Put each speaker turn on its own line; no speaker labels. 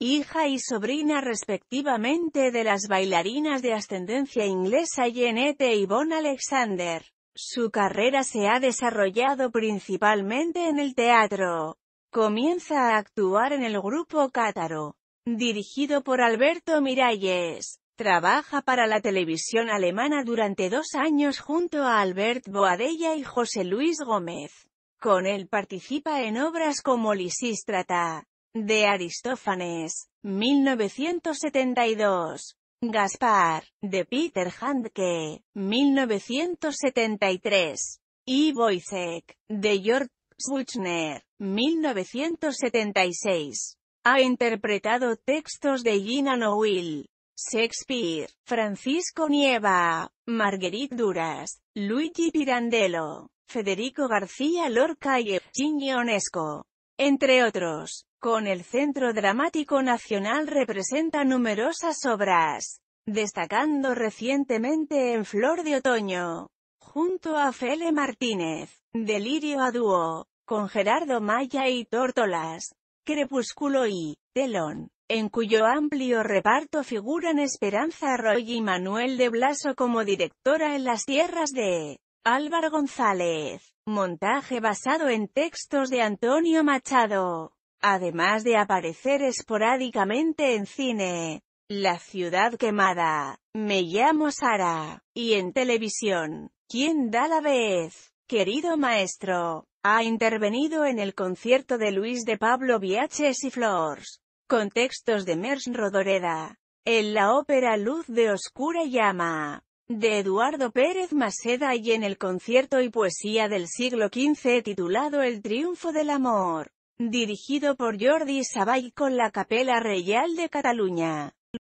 hija y sobrina respectivamente de las bailarinas de ascendencia inglesa Jeanette y Bon Alexander. Su carrera se ha desarrollado principalmente en el teatro. Comienza a actuar en el grupo Cátaro, dirigido por Alberto Miralles. Trabaja para la televisión alemana durante dos años junto a Albert Boadella y José Luis Gómez. Con él participa en obras como Lisístrata, de Aristófanes, 1972. Gaspar, de Peter Handke, 1973. Y Boisek, de Jörg Buchner, 1976. Ha interpretado textos de Gina Nowell, Shakespeare, Francisco Nieva, Marguerite Duras, Luigi Pirandello, Federico García Lorca y Eugenio Onesco, entre otros. Con el Centro Dramático Nacional representa numerosas obras, destacando recientemente en Flor de Otoño, junto a Fele Martínez, Delirio a dúo, con Gerardo Maya y Tórtolas, Crepúsculo y Telón, en cuyo amplio reparto figuran Esperanza Roy y Manuel de Blaso como directora en las tierras de Álvaro González, montaje basado en textos de Antonio Machado además de aparecer esporádicamente en cine. La ciudad quemada, me llamo Sara, y en televisión, ¿quién da la vez? Querido maestro, ha intervenido en el concierto de Luis de Pablo Viaches y Flores, con textos de Mers Rodoreda, en la ópera Luz de Oscura Llama, de Eduardo Pérez Maceda y en el concierto y poesía del siglo XV titulado El Triunfo del Amor dirigido por Jordi Sabay con la Capela Reyal de Cataluña.